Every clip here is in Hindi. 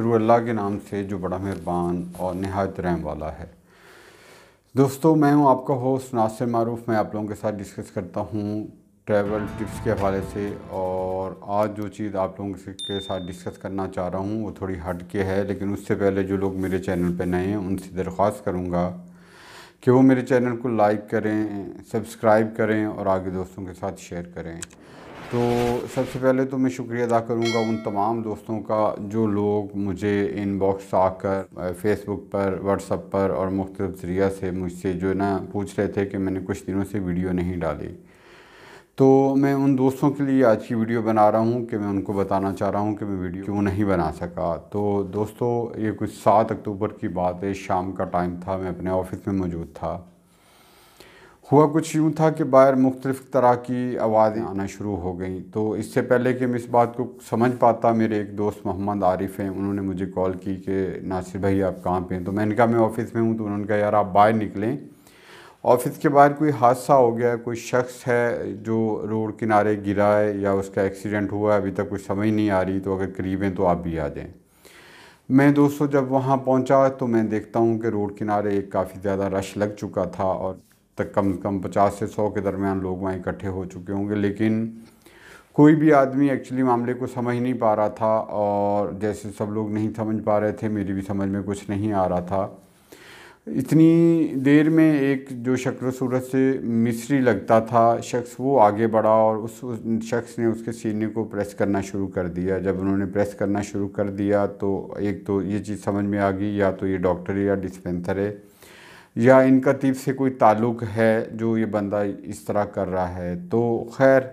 शुरू अल्लाह के नाम से जो बड़ा मेहरबान और नहायत रहम वाला है दोस्तों मैं हूं आपका होस्ट नासिर मारूफ मैं आप लोगों के साथ डिस्कस करता हूं ट्रैवल टिप्स के हवाले से और आज जो चीज़ आप लोगों के साथ डिस्कस करना चाह रहा हूं वो थोड़ी हट के है लेकिन उससे पहले जो लोग मेरे चैनल पर नए हैं उनसे दरख्वास्त करूँगा कि वो मेरे चैनल को लाइक करें सब्सक्राइब करें और आगे दोस्तों के साथ शेयर करें तो सबसे पहले तो मैं शुक्रिया अदा करूँगा उन तमाम दोस्तों का जो लोग मुझे इनबॉक्स आकर फेसबुक पर व्हाट्सअप पर और मुख्तलिफ ज़रिया से मुझसे जो है ना पूछ रहे थे कि मैंने कुछ दिनों से वीडियो नहीं डाली तो मैं उन दोस्तों के लिए आज की वीडियो बना रहा हूँ कि मैं उनको बताना चाह रहा हूँ कि मैं वीडियो क्यों नहीं बना सका तो दोस्तों ये कुछ सात अक्टूबर की बात है शाम का टाइम था मैं अपने ऑफिस में मौजूद था हुआ कुछ यूँ था कि बाहर मुख्तलिफ़ तरह की आवाज़ें हाँ। आना शुरू हो गई तो इससे पहले कि मैं इस बात को समझ पाता मेरे एक दोस्त मोहम्मद आरिफ हैं उन्होंने मुझे कॉल की कि नासिर भाई आप कहाँ पे हैं तो मैंने कहा मैं ऑफ़िस में हूँ तो उन्होंने कहा यार आप बाहर निकलें ऑफिस के बाहर कोई हादसा हो गया कोई शख्स है जो रोड किनारे गिरा है या उसका एक्सीडेंट हुआ है अभी तक कुछ समझ नहीं आ रही तो अगर करीब हैं तो आप भी आ जाएँ मैं दोस्तों जब वहाँ पहुँचा तो मैं देखता हूँ कि रोड किनारे एक काफ़ी ज़्यादा रश लग चुका था और तक कम से कम पचास से सौ के दरमियान लोग वहाँ इकट्ठे हो चुके होंगे लेकिन कोई भी आदमी एक्चुअली मामले को समझ नहीं पा रहा था और जैसे सब लोग नहीं समझ पा रहे थे मेरी भी समझ में कुछ नहीं आ रहा था इतनी देर में एक जो शक्ल सूरत से मिस्री लगता था शख्स वो आगे बढ़ा और उस, उस शख्स ने उसके सीने को प्रेस करना शुरू कर दिया जब उन्होंने प्रेस करना शुरू कर दिया तो एक तो ये चीज़ समझ में आ गई या तो ये डॉक्टर या डिस्पेंसर है या इनका तीर से कोई ताल्लुक़ है जो ये बंदा इस तरह कर रहा है तो खैर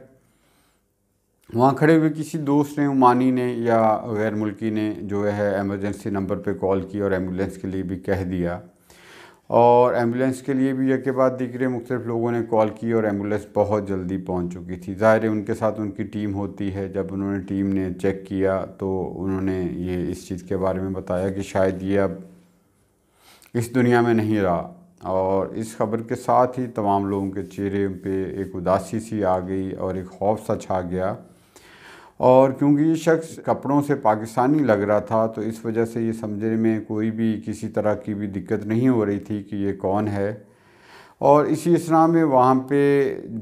वहाँ खड़े हुए किसी दोस्त ने उमानी ने या गैर मुल्की ने जो है एमरजेंसी नंबर पे कॉल की और एम्बुलेंस के लिए भी कह दिया और एम्बुलेंस के लिए भी यके बाद दिख रहे मुख्तलिफ लोगों ने कॉल की और एम्बुलेंस बहुत जल्दी पहुँच चुकी थी ज़ाहिर है उनके साथ उनकी टीम होती है जब उन्होंने टीम ने चेक किया तो उन्होंने ये इस चीज़ के बारे में बताया कि शायद ये अब इस दुनिया में नहीं रहा और इस खबर के साथ ही तमाम लोगों के चेहरे पे एक उदासी सी आ गई और एक खौफ सा छा गया और क्योंकि ये शख्स कपड़ों से पाकिस्तानी लग रहा था तो इस वजह से ये समझने में कोई भी किसी तरह की भी दिक्कत नहीं हो रही थी कि ये कौन है और इसी इस में वहाँ पे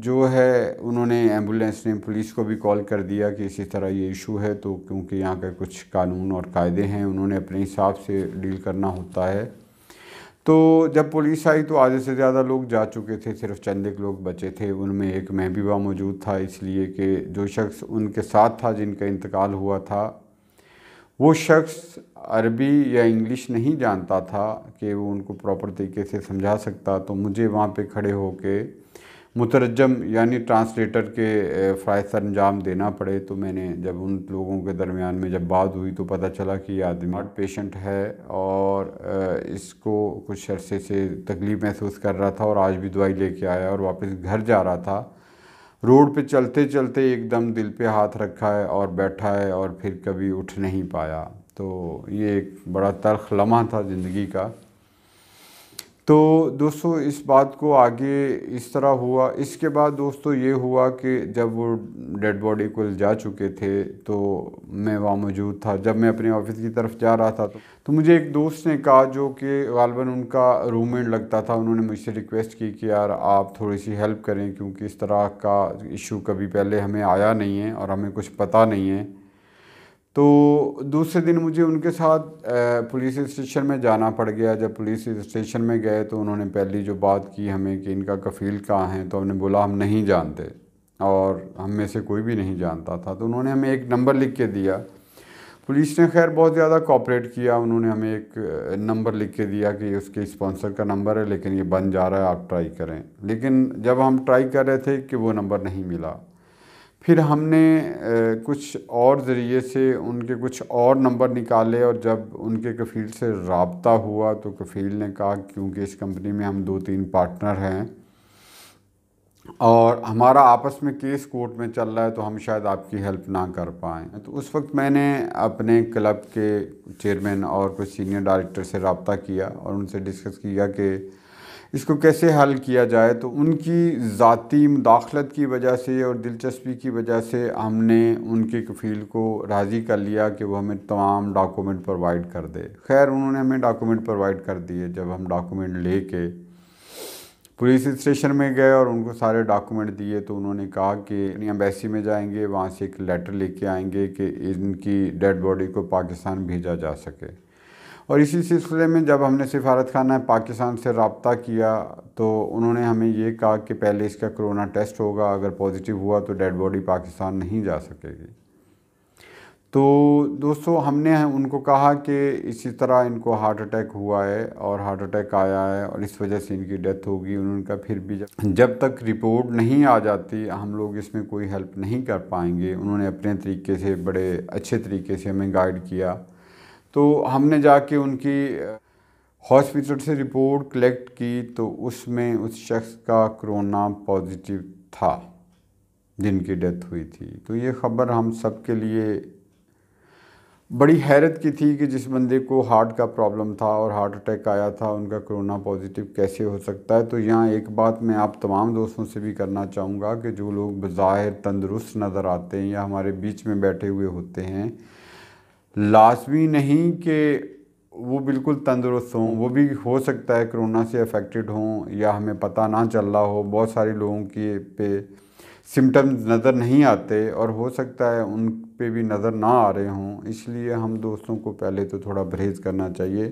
जो है उन्होंने एम्बुलेंस ने पुलिस को भी कॉल कर दिया कि इसी तरह ये इशू है तो क्योंकि यहाँ के कुछ कानून और कायदे हैं उन्होंने अपने हिसाब से डील करना होता है तो जब पुलिस आई तो आधे से ज़्यादा लोग जा चुके थे सिर्फ चंद एक लोग बचे थे उनमें एक महबीबा मौजूद था इसलिए कि जो शख्स उनके साथ था जिनका इंतकाल हुआ था वो शख्स अरबी या इंग्लिश नहीं जानता था कि वो उनको प्रॉपर तरीके से समझा सकता तो मुझे वहाँ पे खड़े होके मुतरजम यानी ट्रांसलेटर के फ़राय अंजाम देना पड़े तो मैंने जब उन लोगों के दरमियान में जब बात हुई तो पता चला कि ये आदमी हार्ट पेशेंट है और इसको कुछ अरसे से तकलीफ़ महसूस कर रहा था और आज भी दवाई लेके आया और वापस घर जा रहा था रोड पे चलते चलते एकदम दिल पे हाथ रखा है और बैठा है और फिर कभी उठ नहीं पाया तो ये एक बड़ा तर्ख लम्हा था ज़िंदगी का तो दोस्तों इस बात को आगे इस तरह हुआ इसके बाद दोस्तों ये हुआ कि जब वो डेड बॉडी को जा चुके थे तो मैं वहाँ मौजूद था जब मैं अपने ऑफिस की तरफ जा रहा था तो, तो मुझे एक दोस्त ने कहा जो कि गालबा उनका रूममेट लगता था उन्होंने मुझसे रिक्वेस्ट की कि यार आप थोड़ी सी हेल्प करें क्योंकि इस तरह का इशू कभी पहले हमें आया नहीं है और हमें कुछ पता नहीं है तो दूसरे दिन मुझे उनके साथ पुलिस स्टेशन में जाना पड़ गया जब पुलिस स्टेशन में गए तो उन्होंने पहली जो बात की हमें कि इनका कफ़ील कहाँ है तो हमने बोला हम नहीं जानते और हम में से कोई भी नहीं जानता था तो उन्होंने हमें एक नंबर लिख के दिया पुलिस ने खैर बहुत ज़्यादा कॉपरेट किया उन्होंने हमें एक नंबर लिख के दिया कि उसके स्पॉन्सर का नंबर है लेकिन ये बन जा रहा है आप ट्राई करें लेकिन जब हम ट्राई कर रहे थे कि वो नंबर नहीं मिला फिर हमने कुछ और ज़रिए से उनके कुछ और नंबर निकाले और जब उनके कफ़ील से रबता हुआ तो कफ़ील ने कहा क्योंकि इस कंपनी में हम दो तीन पार्टनर हैं और हमारा आपस में केस कोर्ट में चल रहा है तो हम शायद आपकी हेल्प ना कर पाएँ तो उस वक्त मैंने अपने क्लब के चेयरमैन और कुछ सीनियर डायरेक्टर से रबता किया और उनसे डिस्कस किया कि इसको कैसे हल किया जाए तो उनकी ज़ाती मुदाखलत की वजह से और दिलचस्पी की वजह से हमने उनके कफ़ील को राज़ी कर लिया कि वो हमें तमाम डॉक्यूमेंट प्रोवाइड कर दे खैर उन्होंने हमें डॉक्यूमेंट प्रोवाइड कर दिए जब हम डॉक्यूमेंट ले के पुलिस स्टेशन में गए और उनको सारे डॉक्यूमेंट दिए तो उन्होंने कहा कि एम्बेसी में जाएंगे वहाँ से एक लेटर लेके आएंगे कि इनकी डेड बॉडी को पाकिस्तान भेजा जा सके और इसी सिलसिले में जब हमने सिफारत खाना पाकिस्तान से रबता किया तो उन्होंने हमें ये कहा कि पहले इसका कोरोना टेस्ट होगा अगर पॉजिटिव हुआ तो डेड बॉडी पाकिस्तान नहीं जा सकेगी तो दोस्तों हमने उनको कहा कि इसी तरह इनको हार्ट अटैक हुआ है और हार्ट अटैक आया है और इस वजह से इनकी डेथ होगी उन्होंने कहा फिर भी जब जब तक रिपोर्ट नहीं आ जाती हम लोग इसमें कोई हेल्प नहीं कर पाएंगे उन्होंने अपने तरीके से बड़े अच्छे तरीके से हमें गाइड किया तो हमने जाके उनकी हॉस्पिटल से रिपोर्ट कलेक्ट की तो उसमें उस शख्स का कोरोना पॉजिटिव था जिनकी डेथ हुई थी तो ये ख़बर हम सब के लिए बड़ी हैरत की थी कि जिस बंदे को हार्ट का प्रॉब्लम था और हार्ट अटैक आया था उनका कोरोना पॉजिटिव कैसे हो सकता है तो यहाँ एक बात मैं आप तमाम दोस्तों से भी करना चाहूँगा कि जो लोग बाहिर तंदुरुस्त नज़र आते हैं या हमारे बीच में बैठे हुए होते हैं लाजमी नहीं कि वो बिल्कुल तंदुरुस्त हों वो भी हो सकता है कोरोना से अफेक्टेड हों या हमें पता ना चल रहा हो बहुत सारे लोगों के पे सिम्टम्स नज़र नहीं आते और हो सकता है उन पे भी नज़र ना आ रहे हों इसलिए हम दोस्तों को पहले तो थोड़ा परहेज़ करना चाहिए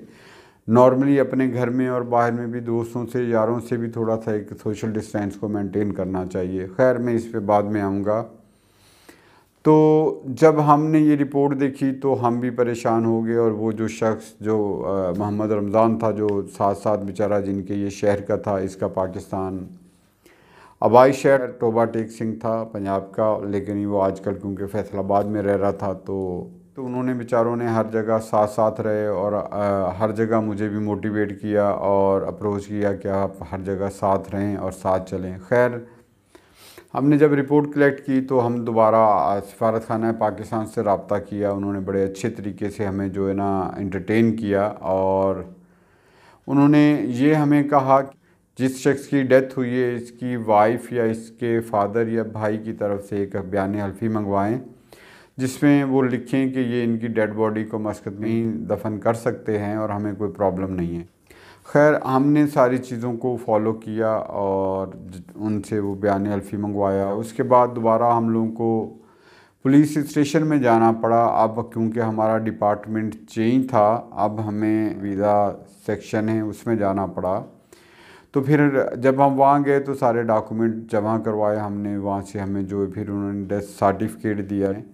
नॉर्मली अपने घर में और बाहर में भी दोस्तों से यारों से भी थोड़ा सा एक सोशल डिस्टेंस को मेंटेन करना चाहिए खैर मैं इस पर बाद में आऊँगा तो जब हमने ये रिपोर्ट देखी तो हम भी परेशान हो गए और वो जो शख्स जो मोहम्मद रमज़ान था जो साथ साथ बेचारा जिनके ये शहर का था इसका पाकिस्तान आबाई शहर टोबा टेक सिंह था पंजाब का लेकिन वो आजकल क्योंकि फैसलाबाद में रह रहा था तो तो उन्होंने बेचारों ने हर जगह साथ साथ रहे और आ, हर जगह मुझे भी मोटिवेट किया और अप्रोच किया कि आप हर जगह साथ रहें और साथ चलें खैर हमने जब रिपोर्ट कलेक्ट की तो हम दोबारा सफारत खाना पाकिस्तान से रबता किया उन्होंने बड़े अच्छे तरीके से हमें जो है ना इंटरटेन किया और उन्होंने ये हमें कहा जिस शख्स की डेथ हुई है इसकी वाइफ या इसके फादर या भाई की तरफ से एक बयान हल्फी मंगवाएं जिसमें वो लिखें कि ये इनकी डेड बॉडी को मस्कत में ही दफन कर सकते हैं और हमें कोई प्रॉब्लम नहीं है खैर हमने सारी चीज़ों को फॉलो किया और उनसे वो बयान अल्फ़ी मंगवाया उसके बाद दोबारा हम लोगों को पुलिस स्टेशन में जाना पड़ा अब क्योंकि हमारा डिपार्टमेंट चेंज था अब हमें वीज़ा सेक्शन है उसमें जाना पड़ा तो फिर जब हम वहाँ गए तो सारे डॉक्यूमेंट जमा करवाए हमने वहाँ से हमें जो फिर उन्होंने डेथ सर्टिफिकेट दिया है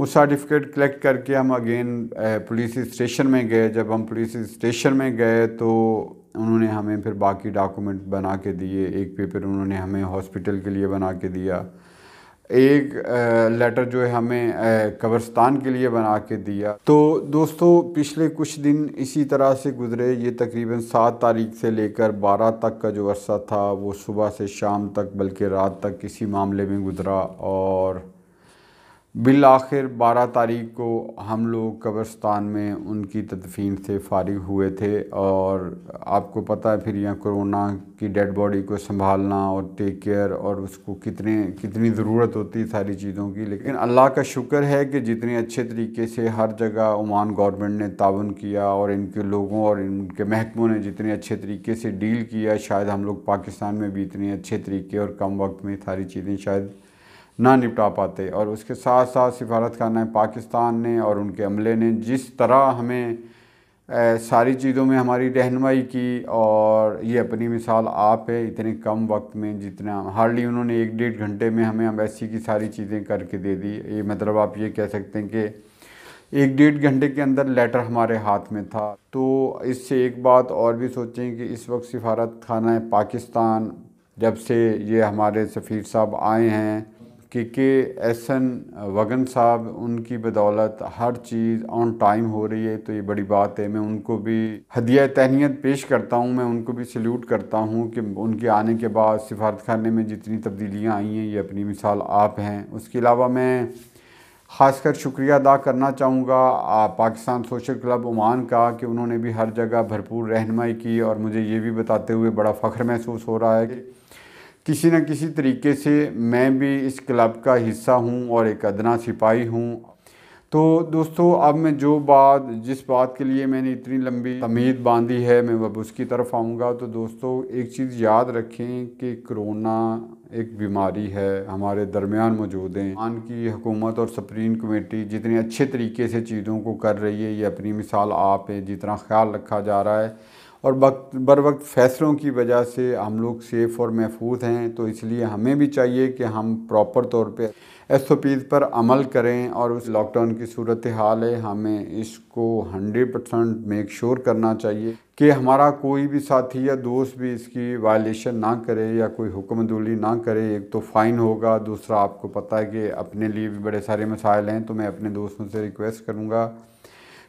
वो सर्टिफिकेट कलेक्ट करके हम अगेन पुलिस स्टेशन में गए जब हम पुलिस स्टेशन में गए तो उन्होंने हमें फिर बाकी डॉक्यूमेंट बना के दिए एक पेपर उन्होंने हमें हॉस्पिटल के लिए बना के दिया एक लेटर eh, जो है हमें eh, कब्रस्तान के लिए बना के दिया तो दोस्तों पिछले कुछ दिन इसी तरह से गुजरे ये तकरीबन सात तारीख से लेकर बारह तक का जो अरसा था वो सुबह से शाम तक बल्कि रात तक इसी मामले में गुजरा और बिल आखिर बारह तारीख को हम लोग कब्रस्तान में उनकी तदफीन से फारिग हुए थे और आपको पता है फिर यहाँ कोरोना की डेड बॉडी को संभालना और टेक केयर और उसको कितने कितनी ज़रूरत होती है सारी चीज़ों की लेकिन अल्लाह का शुक्र है कि जितने अच्छे तरीके से हर जगह ओमान गवर्नमेंट ने ताउन किया और इनके लोगों और इनके महकमों ने जितने अच्छे तरीके से डील किया शायद हम लोग पाकिस्तान में भी इतने अच्छे तरीके और कम वक्त में सारी चीज़ें शायद ना निपटा पाते और उसके साथ साथ सिफारतखाना पाकिस्तान ने और उनके अमले ने जिस तरह हमें सारी चीज़ों में हमारी रहनमई की और ये अपनी मिसाल आप है इतने कम वक्त में जितना हार्डली उन्होंने एक डेढ़ घंटे में हमें अम्बेसी की सारी चीज़ें करके दे दी ये मतलब आप ये कह सकते हैं कि एक डेढ़ घंटे के अंदर लेटर हमारे हाथ में था तो इससे एक बात और भी सोचें कि इस वक्त सिफारत खाना पाकिस्तान जब से ये हमारे सफ़ीर साहब आए हैं के के एस एन वगन साहब उनकी बदौलत हर चीज़ ऑन टाइम हो रही है तो ये बड़ी बात है मैं उनको भी हदिया तहनीत पेश करता हूँ मैं उनको भी सल्यूट करता हूँ कि उनके आने के बाद सिफारतखाने में जितनी तब्दीलियाँ आई हैं ये अपनी मिसाल आप हैं उसके अलावा मैं ख़ासकर शुक्रिया अदा करना चाहूँगा पाकिस्तान सोशल क्लब ओमान का कि उन्होंने भी हर जगह भरपूर रहनमाई की और मुझे ये भी बताते हुए बड़ा फ़ख्र महसूस हो रहा है कि किसी न किसी तरीके से मैं भी इस क्लब का हिस्सा हूँ और एक अदना सिपाही हूँ तो दोस्तों अब मैं जो बात जिस बात के लिए मैंने इतनी लंबी तमीद बांधी है मैं अब उसकी तरफ आऊँगा तो दोस्तों एक चीज़ याद रखें कि कोरोना एक बीमारी है हमारे दरमियान मौजूद है आन की हुकूमत और सुप्रीम कमेटी जितने अच्छे तरीके से चीज़ों को कर रही है ये अपनी मिसाल आप है जितना ख्याल रखा जा रहा है और वक्त बर वक्त फ़ैसलों की वजह से हम लोग सेफ़ और महफूज हैं तो इसलिए हमें भी चाहिए कि हम प्रॉपर तौर पे एस ओ पीज़ पर अमल करें और उस लॉकडाउन की सूरत हाल है हमें इसको हंड्रेड परसेंट मेक श्योर करना चाहिए कि हमारा कोई भी साथी या दोस्त भी इसकी वायलेशन ना करे या कोई हुक्म दूली ना करे एक तो फ़ाइन होगा दूसरा आपको पता है कि अपने लिए भी बड़े सारे मसाइल हैं तो मैं अपने दोस्तों से रिक्वेस्ट करूँगा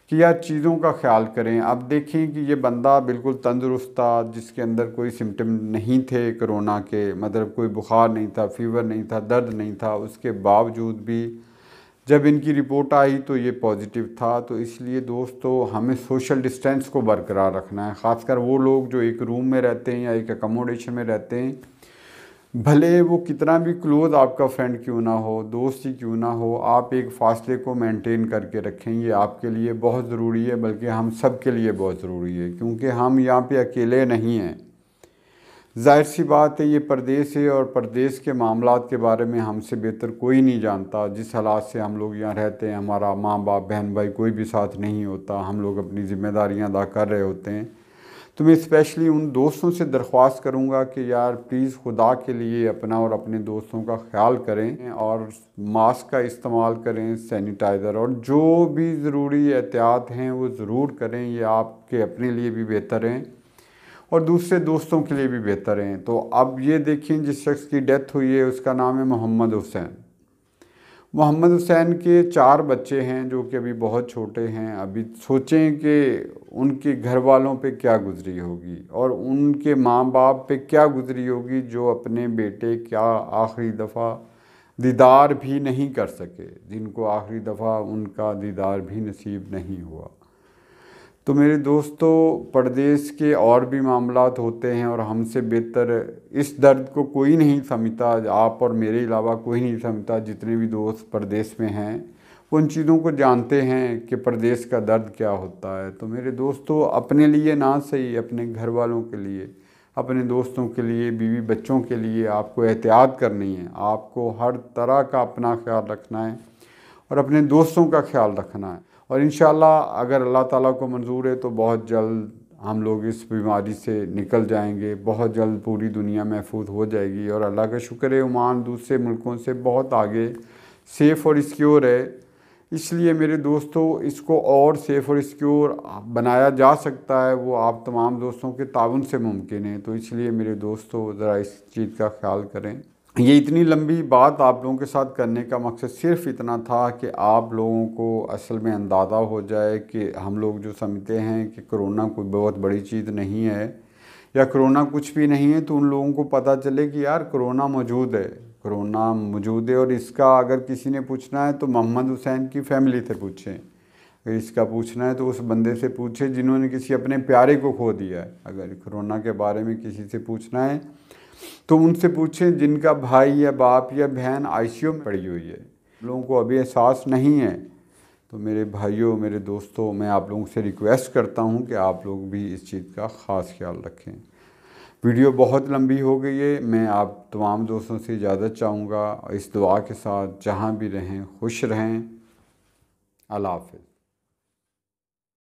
कि यार चीज़ों का ख्याल करें आप देखें कि ये बंदा बिल्कुल तंदुरुस्त था जिसके अंदर कोई सिम्टम नहीं थे कोरोना के मतलब कोई बुखार नहीं था फीवर नहीं था दर्द नहीं था उसके बावजूद भी जब इनकी रिपोर्ट आई तो ये पॉजिटिव था तो इसलिए दोस्तों हमें सोशल डिस्टेंस को बरकरार रखना है ख़ासकर वो लोग जो एक रूम में रहते हैं या एक अकोमोडेशन में रहते हैं भले वो कितना भी क्लोज आपका फ्रेंड क्यों ना हो दोस्त ही क्यों ना हो आप एक फासले को मेंटेन करके रखें ये आपके लिए बहुत ज़रूरी है बल्कि हम सब के लिए बहुत ज़रूरी है क्योंकि हम यहाँ पे अकेले नहीं हैं जाहिर सी बात है ये प्रदेश है और प्रदेश के मामला के बारे में हमसे बेहतर कोई नहीं जानता जिस हालात से हम लोग यहाँ रहते हैं हमारा माँ बाप बहन भाई कोई भी साथ नहीं होता हम लोग अपनी ज़िम्मेदारियाँ अदा कर रहे होते हैं तो मैं स्पेशली उन दोस्तों से दरख्वास्त करूँगा कि यार प्लीज़ खुदा के लिए अपना और अपने दोस्तों का ख्याल करें और मास्क का इस्तेमाल करें सैनिटाइज़र और जो भी ज़रूरी एहतियात हैं वो ज़रूर करें ये आपके अपने लिए भी बेहतर हैं और दूसरे दोस्तों के लिए भी बेहतर हैं तो अब ये देखें जिस शख्स की डेथ हुई है उसका नाम है मोहम्मद हुसैन मोहम्मद हुसैन के चार बच्चे हैं जो कि अभी बहुत छोटे हैं अभी सोचें कि उनके घर वालों पे क्या गुजरी होगी और उनके माँ बाप पे क्या गुजरी होगी जो अपने बेटे क्या आखिरी दफ़ा दीदार भी नहीं कर सके जिनको आखिरी दफ़ा उनका दीदार भी नसीब नहीं हुआ तो मेरे दोस्तों प्रदेश के और भी मामला होते हैं और हमसे बेहतर इस दर्द को कोई नहीं समझता आप और मेरे अलावा कोई नहीं समझता जितने भी दोस्त प्रदेश में हैं उन चीज़ों को जानते हैं कि प्रदेश का दर्द क्या होता है तो मेरे दोस्तों अपने लिए ना सही अपने घर वालों के लिए अपने दोस्तों के लिए बीवी बच्चों के लिए आपको एहतियात करनी है आपको हर तरह का अपना ख्याल रखना है और अपने दोस्तों का ख्याल रखना है और इन अगर अल्लाह ताला को मंजूर है तो बहुत जल्द हम लोग इस बीमारी से निकल जाएंगे बहुत जल्द पूरी दुनिया महफूज हो जाएगी और अल्लाह का शुक्र है ओमान दूसरे मुल्कों से बहुत आगे सेफ़ और सिक्योर है इसलिए मेरे दोस्तों इसको और सेफ़ और सिक्योर बनाया जा सकता है वो आप तमाम दोस्तों के ताउन से मुमकिन है तो इसलिए मेरे दोस्तों ज़रा इस चीज़ का ख्याल करें ये इतनी लंबी बात आप लोगों के साथ करने का मकसद सिर्फ इतना था कि आप लोगों को असल में अंदाज़ा हो जाए कि हम लोग जो समझते हैं कि कोरोना कोई बहुत बड़ी चीज़ नहीं है या कोरोना कुछ भी नहीं है तो उन लोगों को पता चले कि यार कोरोना मौजूद है कोरोना मौजूद है और इसका अगर किसी ने पूछना है तो मोहम्मद हुसैन की फैमिली से पूछें अगर इसका पूछना है तो उस बंदे से पूछें जिन्होंने किसी अपने प्यारे को खो दिया है अगर कोरोना के बारे में किसी से पूछना है तो उनसे पूछें जिनका भाई या बाप या बहन आईसीयू में पड़ी हुई है लोगों को अभी एहसास नहीं है तो मेरे भाइयों मेरे दोस्तों मैं आप लोगों से रिक्वेस्ट करता हूं कि आप लोग भी इस चीज़ का ख़ास ख्याल रखें वीडियो बहुत लंबी हो गई है मैं आप तमाम दोस्तों से इजाज़त चाहूँगा इस दुआ के साथ जहाँ भी रहें खुश रहें अल्लाह